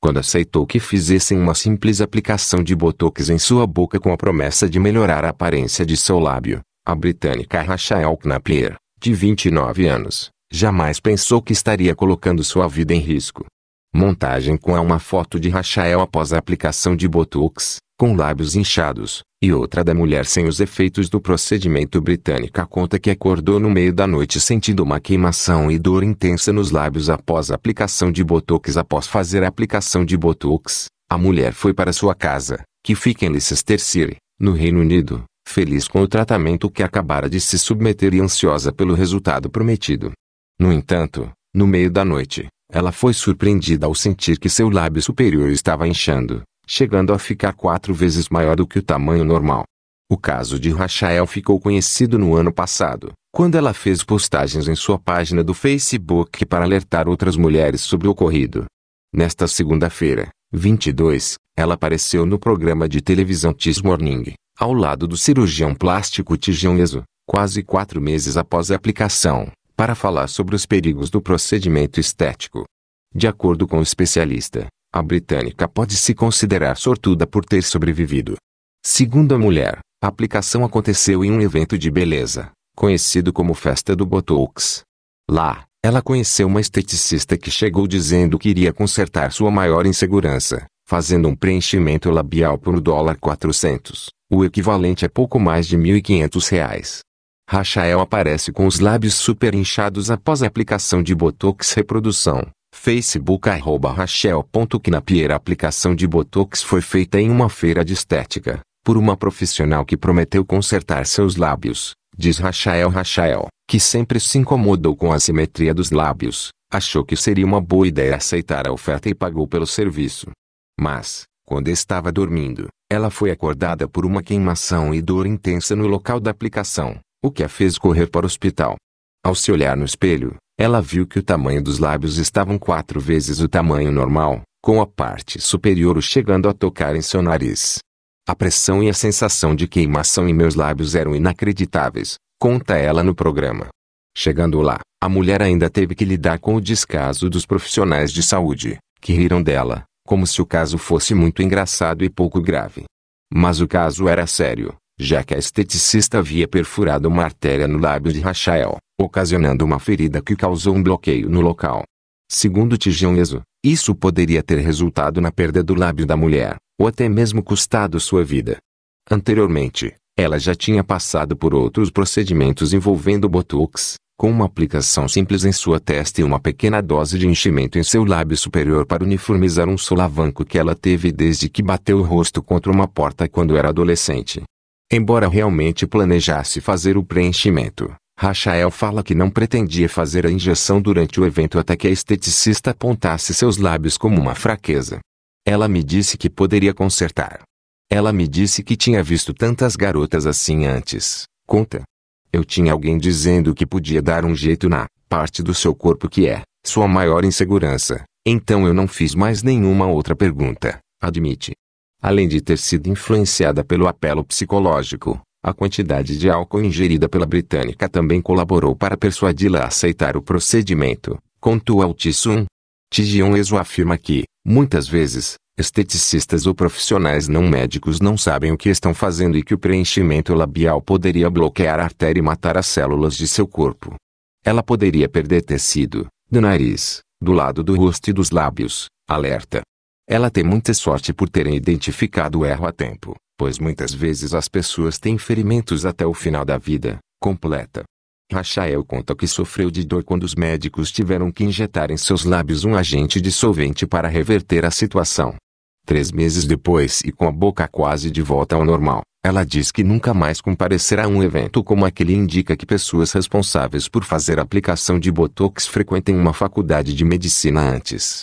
quando aceitou que fizessem uma simples aplicação de botox em sua boca com a promessa de melhorar a aparência de seu lábio. A britânica Rachel Knapler, de 29 anos, jamais pensou que estaria colocando sua vida em risco. Montagem com a uma foto de Rachel após a aplicação de botox, com lábios inchados, e outra da mulher sem os efeitos do procedimento britânica conta que acordou no meio da noite sentindo uma queimação e dor intensa nos lábios após a aplicação de botox. Após fazer a aplicação de botox, a mulher foi para sua casa, que fica em Leicester City, no Reino Unido, feliz com o tratamento que acabara de se submeter e ansiosa pelo resultado prometido. No entanto, no meio da noite, ela foi surpreendida ao sentir que seu lábio superior estava inchando, chegando a ficar quatro vezes maior do que o tamanho normal. O caso de Rachael ficou conhecido no ano passado, quando ela fez postagens em sua página do Facebook para alertar outras mulheres sobre o ocorrido. Nesta segunda-feira, 22, ela apareceu no programa de televisão Tis Morning, ao lado do cirurgião plástico Tijão Ezo, quase quatro meses após a aplicação, para falar sobre os perigos do procedimento estético. De acordo com o especialista, a britânica pode se considerar sortuda por ter sobrevivido. Segundo a mulher, a aplicação aconteceu em um evento de beleza, conhecido como Festa do Botox. Lá, ela conheceu uma esteticista que chegou dizendo que iria consertar sua maior insegurança, fazendo um preenchimento labial por dólar 400, o equivalente a pouco mais de R$ 1.500. Reais. Rachael aparece com os lábios super inchados após a aplicação de Botox reprodução, Facebook arroba A Aplicação de Botox foi feita em uma feira de estética, por uma profissional que prometeu consertar seus lábios, diz Rachael Rachael, que sempre se incomodou com a simetria dos lábios, achou que seria uma boa ideia aceitar a oferta e pagou pelo serviço. Mas, quando estava dormindo, ela foi acordada por uma queimação e dor intensa no local da aplicação, o que a fez correr para o hospital. Ao se olhar no espelho, ela viu que o tamanho dos lábios estavam quatro vezes o tamanho normal, com a parte superior chegando a tocar em seu nariz. A pressão e a sensação de queimação em meus lábios eram inacreditáveis, conta ela no programa. Chegando lá, a mulher ainda teve que lidar com o descaso dos profissionais de saúde, que riram dela, como se o caso fosse muito engraçado e pouco grave. Mas o caso era sério, já que a esteticista havia perfurado uma artéria no lábio de Rachael ocasionando uma ferida que causou um bloqueio no local. Segundo Tijonheso, isso poderia ter resultado na perda do lábio da mulher, ou até mesmo custado sua vida. Anteriormente, ela já tinha passado por outros procedimentos envolvendo botox, com uma aplicação simples em sua testa e uma pequena dose de enchimento em seu lábio superior para uniformizar um solavanco que ela teve desde que bateu o rosto contra uma porta quando era adolescente. Embora realmente planejasse fazer o preenchimento, Rachael fala que não pretendia fazer a injeção durante o evento até que a esteticista apontasse seus lábios como uma fraqueza. Ela me disse que poderia consertar. Ela me disse que tinha visto tantas garotas assim antes. Conta. Eu tinha alguém dizendo que podia dar um jeito na parte do seu corpo que é sua maior insegurança, então eu não fiz mais nenhuma outra pergunta, admite. Além de ter sido influenciada pelo apelo psicológico, a quantidade de álcool ingerida pela britânica também colaborou para persuadi-la a aceitar o procedimento. contou ao Tissum, Ezo afirma que, muitas vezes, esteticistas ou profissionais não médicos não sabem o que estão fazendo e que o preenchimento labial poderia bloquear a artéria e matar as células de seu corpo. Ela poderia perder tecido, do nariz, do lado do rosto e dos lábios, alerta. Ela tem muita sorte por terem identificado o erro a tempo, pois muitas vezes as pessoas têm ferimentos até o final da vida, completa. Rachael conta que sofreu de dor quando os médicos tiveram que injetar em seus lábios um agente dissolvente para reverter a situação. Três meses depois e com a boca quase de volta ao normal, ela diz que nunca mais comparecerá a um evento como aquele indica que pessoas responsáveis por fazer aplicação de Botox frequentem uma faculdade de medicina antes.